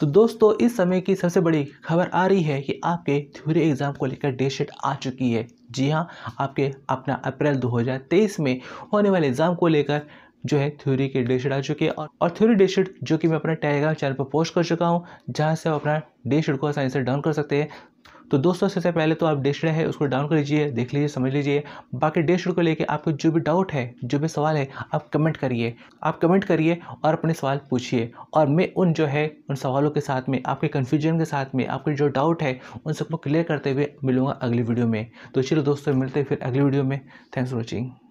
तो दोस्तों इस समय की सबसे बड़ी खबर आ रही है कि आपके थ्योरी एग्ज़ाम को लेकर डेट शीट आ चुकी है जी हाँ आपके अपना अप्रैल 2023 में होने वाले एग्ज़ाम को लेकर जो है थ्योरी के डेट शीट आ चुकी है और, और थ्योरी डेट शीट जो कि मैं अपने टेलीग्राम चैनल पर पोस्ट कर चुका हूँ जहाँ से आप अपना डेट शीट को आसानी से डाउन कर सकते हैं तो दोस्तों सबसे पहले तो आप डिक्शनरी है उसको डाउन कर लीजिए देख लीजिए समझ लीजिए बाकी डिक्शनरी को लेकर आपको जो भी डाउट है जो भी सवाल है आप कमेंट करिए आप कमेंट करिए और अपने सवाल पूछिए और मैं उन जो है उन सवालों के साथ में आपके कन्फ्यूजन के साथ में आपके जो डाउट है उन सबको क्लियर करते हुए मिलूंगा अगली वीडियो में तो चलो दोस्तों मिलते हैं फिर अगली वीडियो में थैंक्स फॉर वॉचिंग